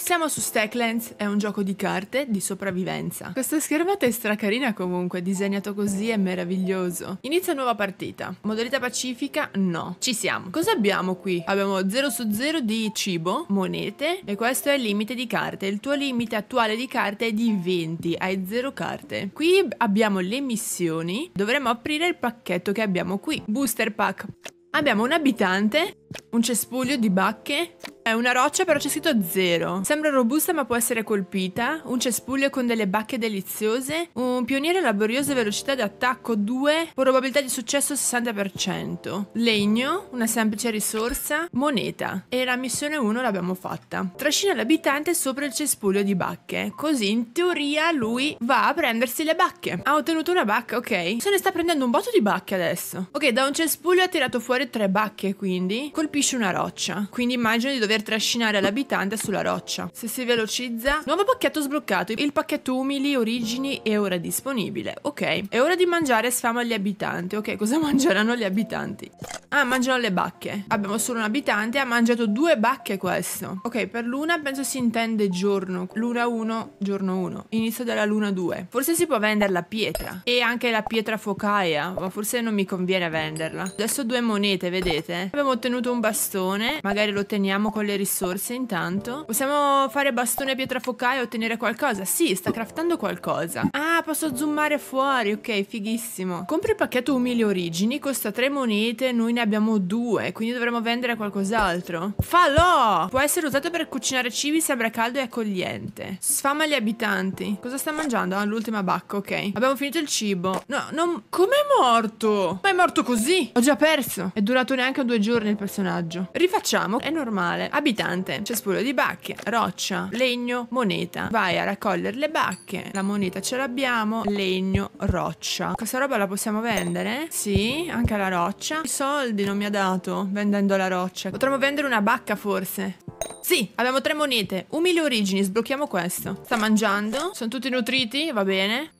Siamo su Stacklands, è un gioco di carte di sopravvivenza. Questa schermata è stracarina comunque, disegnato così è meraviglioso. Inizia nuova partita. Modalità pacifica? No. Ci siamo. Cosa abbiamo qui? Abbiamo 0 su 0 di cibo, monete e questo è il limite di carte. Il tuo limite attuale di carte è di 20, hai 0 carte. Qui abbiamo le missioni, dovremmo aprire il pacchetto che abbiamo qui. Booster pack. Abbiamo un abitante un cespuglio di bacche? È una roccia però c'è scritto zero. Sembra robusta ma può essere colpita. Un cespuglio con delle bacche deliziose. Un pioniere laborioso velocità di attacco 2. Probabilità di successo 60%. Legno, una semplice risorsa. Moneta. E la missione 1 l'abbiamo fatta. Trascina l'abitante sopra il cespuglio di bacche. Così in teoria lui va a prendersi le bacche. Ha ottenuto una bacca, ok. Se ne sta prendendo un botto di bacche adesso. Ok, da un cespuglio ha tirato fuori tre bacche quindi colpisce una roccia, quindi immagino di dover trascinare l'abitante sulla roccia. Se si velocizza, nuovo pacchetto sbloccato, il pacchetto umili origini è ora disponibile, ok. È ora di mangiare sfama agli abitanti, ok, cosa mangeranno gli abitanti? Ah, mangiano le bacche. Abbiamo solo un abitante, ha mangiato due bacche questo. Ok, per luna penso si intende giorno, luna 1, giorno 1, inizio della luna 2. Forse si può vendere la pietra e anche la pietra focaia, ma forse non mi conviene venderla. Adesso due monete, vedete? Abbiamo ottenuto appunto un bastone, magari lo otteniamo con le risorse intanto. Possiamo fare bastone pietra focaia e ottenere qualcosa? Sì, sta craftando qualcosa. Ah, posso zoomare fuori, ok, fighissimo. Compri il pacchetto umili origini, costa 3 monete, noi ne abbiamo 2, quindi dovremmo vendere qualcos'altro. Falò! Può essere usato per cucinare cibi, sembra caldo e accogliente. Sfama gli abitanti. Cosa sta mangiando? Ah, l'ultima bacca, ok. Abbiamo finito il cibo. No, non... Com'è morto? Ma è morto così? Ho già perso. È durato neanche due giorni il personaggio personaggio. Rifacciamo, è normale. Abitante, cespuglio di bacche, roccia, legno, moneta. Vai a raccogliere le bacche, la moneta ce l'abbiamo, legno, roccia. Questa roba la possiamo vendere? Sì, anche la roccia. I soldi non mi ha dato vendendo la roccia. Potremmo vendere una bacca forse. Sì, abbiamo tre monete. Umili origini, sblocchiamo questo. Sta mangiando, sono tutti nutriti, va bene.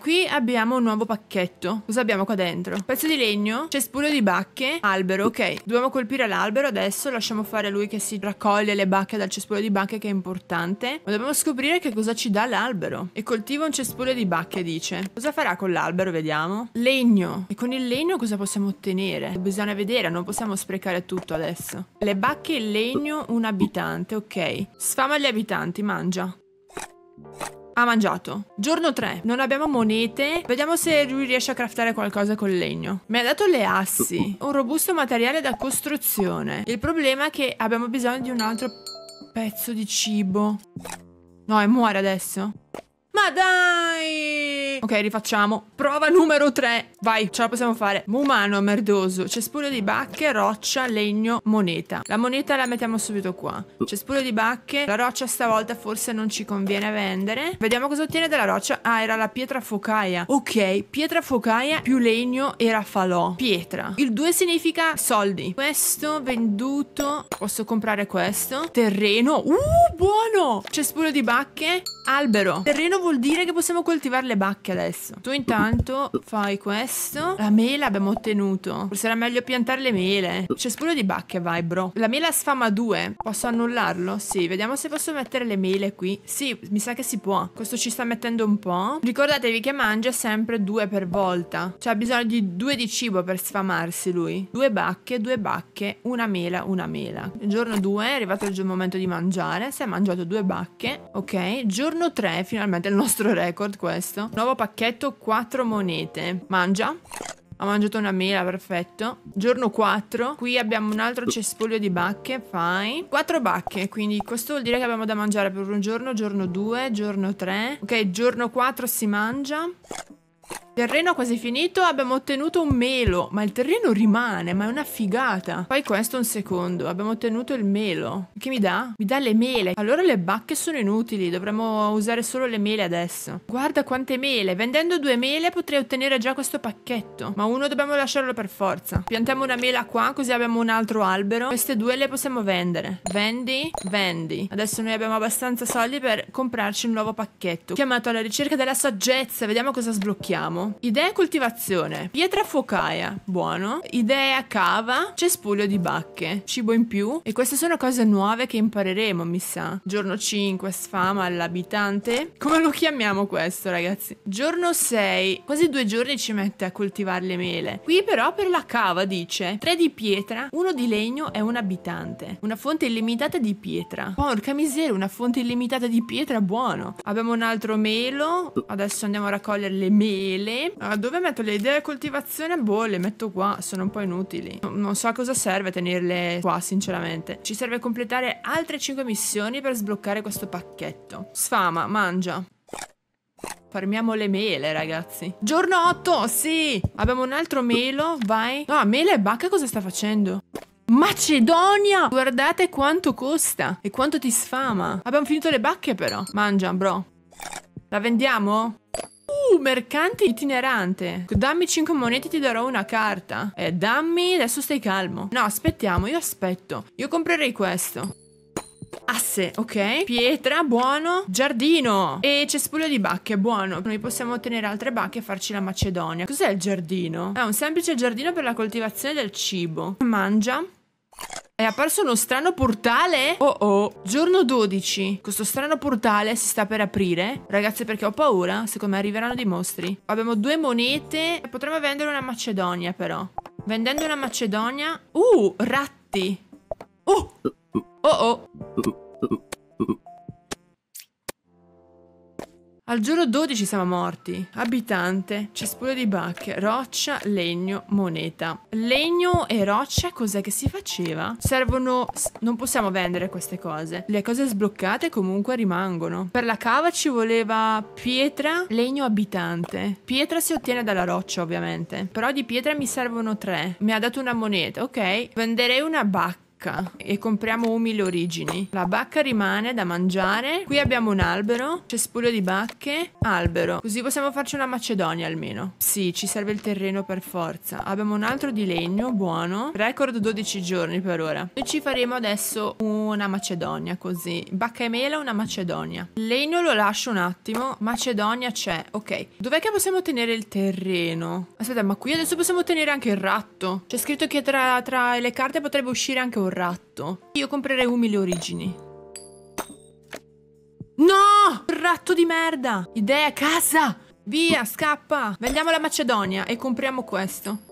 Qui abbiamo un nuovo pacchetto. Cosa abbiamo qua dentro? Pezzo di legno, cespuglio di bacche, albero, ok. Dobbiamo colpire l'albero adesso, lasciamo fare a lui che si raccoglie le bacche dal cespuglio di bacche che è importante. Ma dobbiamo scoprire che cosa ci dà l'albero. E coltiva un cespuglio di bacche, dice. Cosa farà con l'albero, vediamo? Legno. E con il legno cosa possiamo ottenere? Bisogna vedere, non possiamo sprecare tutto adesso. Le bacche e legno, un abitante, ok. Sfama gli abitanti, mangia. Ha mangiato. Giorno 3. Non abbiamo monete. Vediamo se lui riesce a craftare qualcosa col legno. Mi ha dato le assi. Un robusto materiale da costruzione. Il problema è che abbiamo bisogno di un altro pezzo di cibo. No, e muore adesso. Ma dai! Ok, rifacciamo. Prova numero 3. Vai, ce la possiamo fare. Umano, merdoso, cespuglio di bacche, roccia, legno, moneta. La moneta la mettiamo subito qua. Cespuglio di bacche. La roccia stavolta forse non ci conviene vendere. Vediamo cosa ottiene della roccia. Ah, era la pietra focaia. Ok, pietra focaia più legno era falò. Pietra. Il 2 significa soldi. Questo venduto. Posso comprare questo. Terreno. Uh, buono! Cespuglio di bacche albero. Terreno vuol dire che possiamo coltivare le bacche adesso. Tu intanto fai questo. La mela abbiamo ottenuto. Forse era meglio piantare le mele. Cespuglio di bacche, vai, bro. La mela sfama 2. Posso annullarlo? Sì, vediamo se posso mettere le mele qui. Sì, mi sa che si può. Questo ci sta mettendo un po'. Ricordatevi che mangia sempre due per volta. Cioè ha bisogno di due di cibo per sfamarsi lui. Due bacche, due bacche, una mela, una mela. Giorno 2 è arrivato il momento di mangiare. Si è mangiato due bacche. Ok. Giorno Anno 3, finalmente il nostro record questo. Nuovo pacchetto, 4 monete. Mangia. Ha mangiato una mela, perfetto. Giorno 4. Qui abbiamo un altro cespuglio di bacche, fai. 4 bacche, quindi questo vuol dire che abbiamo da mangiare per un giorno, giorno 2, giorno 3. Ok, giorno 4 si mangia terreno quasi finito abbiamo ottenuto un melo, ma il terreno rimane, ma è una figata. Poi questo un secondo, abbiamo ottenuto il melo. Che mi dà? Mi dà le mele. Allora le bacche sono inutili, dovremmo usare solo le mele adesso. Guarda quante mele, vendendo due mele potrei ottenere già questo pacchetto, ma uno dobbiamo lasciarlo per forza. Piantiamo una mela qua così abbiamo un altro albero. Queste due le possiamo vendere. Vendi, vendi. Adesso noi abbiamo abbastanza soldi per comprarci un nuovo pacchetto. Chiamato alla ricerca della saggezza, vediamo cosa sblocchiamo. Idea coltivazione. Pietra focaia, buono. Idea cava, cespuglio di bacche, cibo in più. E queste sono cose nuove che impareremo, mi sa. Giorno 5, sfama all'abitante. Come lo chiamiamo questo, ragazzi? Giorno 6, quasi due giorni ci mette a coltivare le mele. Qui però per la cava dice 3 di pietra, 1 di legno e un abitante. Una fonte illimitata di pietra. Porca miseria, una fonte illimitata di pietra, buono. Abbiamo un altro melo. Adesso andiamo a raccogliere le mele bolle. Uh, ah, dove metto le idee di coltivazione? Boh, le metto qua, sono un po' inutili. No, non so a cosa serve tenerle qua, sinceramente. Ci serve completare altre 5 missioni per sbloccare questo pacchetto. Sfama, mangia. Farmiamo le mele, ragazzi. Giorno 8, sì! Abbiamo un altro melo, vai. No, mele e bacca cosa sta facendo? Macedonia! Guardate quanto costa e quanto ti sfama. Abbiamo finito le bacche però. Mangia, bro. La vendiamo? Uh, mercante itinerante. Dammi 5 monete e ti darò una carta. Eh, dammi, adesso stai calmo. No, aspettiamo, io aspetto. Io comprerei questo. Asse, ah, ok. Pietra, buono. Giardino. E cespuglio di bacche, buono. Noi possiamo ottenere altre bacche e farci la macedonia. Cos'è il giardino? È un semplice giardino per la coltivazione del cibo. Mangia. È apparso uno strano portale? Oh oh, giorno 12. Questo strano portale si sta per aprire. Ragazzi, perché ho paura. Secondo me arriveranno dei mostri. Abbiamo due monete. Potremmo vendere una Macedonia, però. Vendendo una Macedonia... Uh, ratti. Uh. Oh Oh oh! Al giorno 12 siamo morti. Abitante, cespuglio di bacche, roccia, legno, moneta. Legno e roccia cos'è che si faceva? Servono... non possiamo vendere queste cose. Le cose sbloccate comunque rimangono. Per la cava ci voleva pietra, legno, abitante. Pietra si ottiene dalla roccia ovviamente. Però di pietra mi servono tre. Mi ha dato una moneta, ok. Venderei una bacca bacca e compriamo umili origini. La bacca rimane da mangiare. Qui abbiamo un albero, cespuglio di bacche, albero. Così possiamo farci una macedonia almeno. Sì, ci serve il terreno per forza. Abbiamo un altro di legno, buono. Record 12 giorni per ora. Noi ci faremo adesso una macedonia così. Bacca e mela, una macedonia. Legno lo lascio un attimo. Macedonia c'è. Ok. Dov'è che possiamo tenere il terreno? Aspetta, ma qui adesso possiamo tenere anche il ratto. C'è scritto che tra, tra le carte potrebbe uscire anche un ratto. Io comprerei umili origini. No! Ratto di merda! Idea, casa! Via, scappa! Vendiamo la Macedonia e compriamo questo.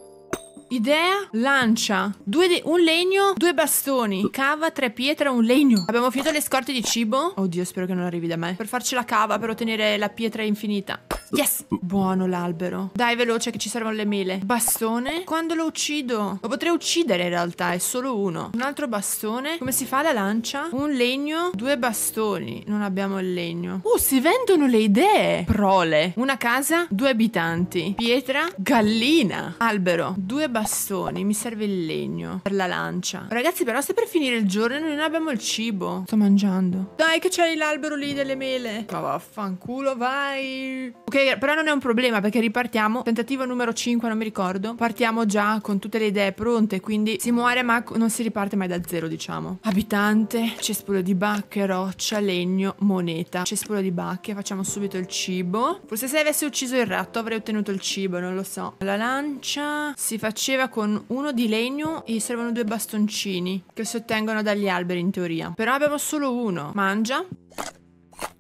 Idea, lancia, due un legno, due bastoni, uh. cava, tre pietre, un legno. Abbiamo finito le scorte di cibo. Oddio, spero che non arrivi da me. Per farci la cava, per ottenere la pietra infinita. Yes! Buono l'albero. Dai, veloce, che ci servono le mele. Bastone. Quando lo uccido? Lo potrei uccidere in realtà, è solo uno. Un altro bastone. Come si fa la lancia? Un legno, due bastoni. Non abbiamo il legno. Oh, si vendono le idee. Prole. Una casa, due abitanti. Pietra, gallina. Albero, due bastoni bastoni, mi serve il legno per la lancia. Ragazzi, però se per finire il giorno noi non abbiamo il cibo. Sto mangiando. Dai, che c'è l'albero lì delle mele. Ma vaffanculo, vai. Ok, però non è un problema perché ripartiamo. Tentativo numero 5, non mi ricordo. Partiamo già con tutte le idee pronte, quindi si muore ma non si riparte mai da zero, diciamo. Abitante, cespuglio di bacche, roccia, legno, moneta. Cespuglio di bacche, facciamo subito il cibo. Forse se avessi ucciso il ratto avrei ottenuto il cibo, non lo so. La lancia, si faccia usciva con uno di legno e gli servono due bastoncini che si ottengono dagli alberi in teoria. Però abbiamo solo uno. Mangia.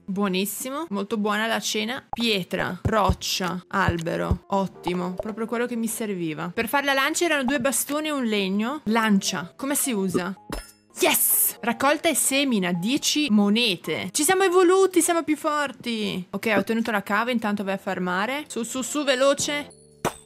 Buonissimo, molto buona la cena. Pietra, roccia, albero, ottimo, proprio quello che mi serviva. Per fare la lancia erano due bastoni e un legno. Lancia, come si usa? Yes! Raccolta e semina, 10 monete. Ci siamo evoluti, siamo più forti. Ok, ho ottenuto la cava, intanto vai a farmare. Su, su, su, veloce.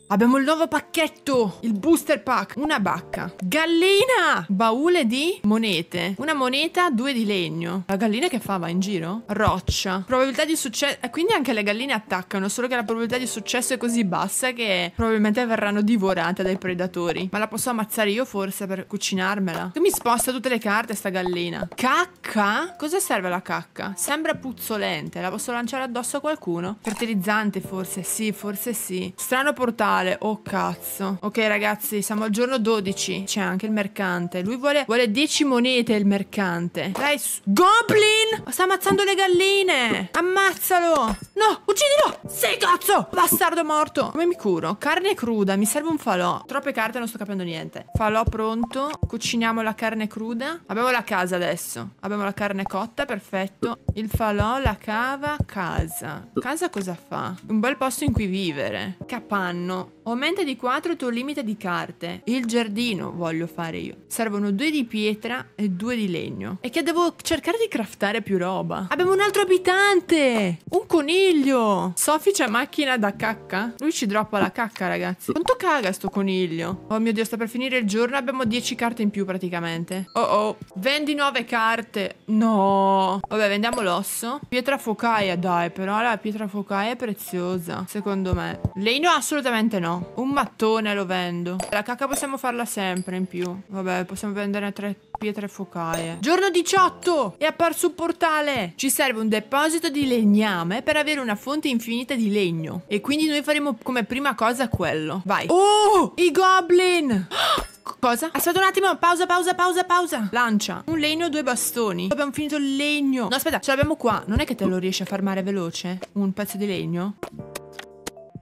Abbiamo il nuovo pacchetto, il booster pack, una bacca, gallina, baule di monete, una moneta, due di legno. La gallina che fa? Va in giro? Roccia. Probabilità di successo... e eh, quindi anche le galline attaccano, solo che la probabilità di successo è così bassa che probabilmente verranno divorate dai predatori. Ma la posso ammazzare io forse per cucinarmela? Che mi sposta tutte le carte sta gallina. Cacca? Cosa serve la cacca? Sembra puzzolente, la posso lanciare addosso a qualcuno? Fertilizzante forse, sì, forse sì. Strano portale locale. Oh cazzo. Ok ragazzi, siamo al giorno 12. C'è anche il mercante. Lui vuole, vuole 10 monete il mercante. Dai, Goblin! Sta ammazzando le galline. Ammazzalo. No, uccidilo. Sei cazzo. Bastardo morto. Come mi curo? Carne cruda. Mi serve un falò. Troppe carte, non sto capendo niente. Falò pronto. Cuciniamo la carne cruda. Abbiamo la casa adesso. Abbiamo la carne cotta, perfetto. Il falò, la cava, casa. Casa cosa fa? Un bel posto in cui vivere. Capanno. Aumenta di 4 il tuo limite di carte. Il giardino voglio fare io. Servono due di pietra e due di legno. E che devo cercare di craftare più roba. Abbiamo un altro abitante! Un coniglio! Sophie c'è macchina da cacca? Lui ci droppa la cacca, ragazzi. Quanto caga sto coniglio? Oh mio Dio, sta per finire il giorno. Abbiamo 10 carte in più praticamente. Oh oh. Vendi 9 carte. No. Vabbè, vendiamo l'osso. Pietra focaia, dai, però la pietra focaia è preziosa, secondo me. Legno assolutamente Assolutamente no. Un mattone lo vendo. La cacca possiamo farla sempre in più. Vabbè, possiamo vendere tre pietre focaie. Giorno 18! È apparso un portale! Ci serve un deposito di legname per avere una fonte infinita di legno. E quindi noi faremo come prima cosa quello. Vai. Oh! I goblin! Cosa? Aspetta un attimo, pausa, pausa, pausa, pausa. Lancia. Un legno, due bastoni. Abbiamo finito il legno. No, aspetta, ce l'abbiamo qua. Non è che te lo riesci a farmare veloce? Un pezzo di legno?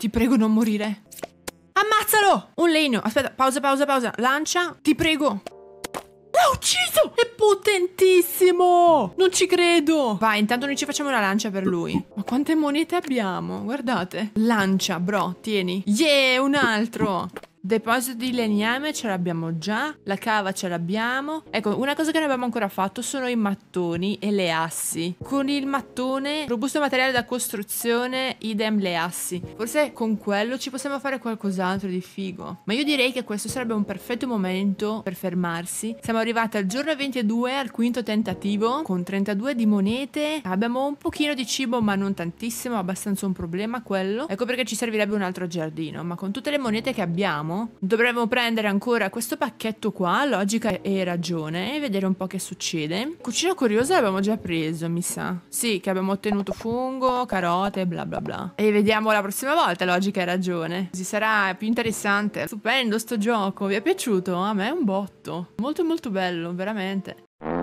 Ti prego non morire. Ammazzalo! Un legno. Aspetta, pausa, pausa, pausa. Lancia. Ti prego. L'ha ucciso! È potentissimo! Non ci credo! Vai, intanto noi ci facciamo la lancia per lui. Ma quante monete abbiamo? Guardate. Lancia, bro, tieni. Yeah, un altro. Deposito di legname ce l'abbiamo già, la cava ce l'abbiamo. Ecco, una cosa che non abbiamo ancora fatto sono i mattoni e le assi. Con il mattone, robusto materiale da costruzione, idem le assi. Forse con quello ci possiamo fare qualcos'altro di figo. Ma io direi che questo sarebbe un perfetto momento per fermarsi. Siamo arrivati al giorno 22, al quinto tentativo, con 32 di monete. Abbiamo un pochino di cibo, ma non tantissimo, abbastanza un problema quello. Ecco perché ci servirebbe un altro giardino, ma con tutte le monete che abbiamo abbiamo, dovremmo prendere ancora questo pacchetto qua, logica e ragione, e vedere un po' che succede. Cucina curiosa l'abbiamo già preso, mi sa. Sì, che abbiamo ottenuto fungo, carote, bla bla bla. E vediamo la prossima volta, logica e ragione. Così sarà più interessante. Stupendo sto gioco, vi è piaciuto? A me è un botto. Molto molto bello, veramente.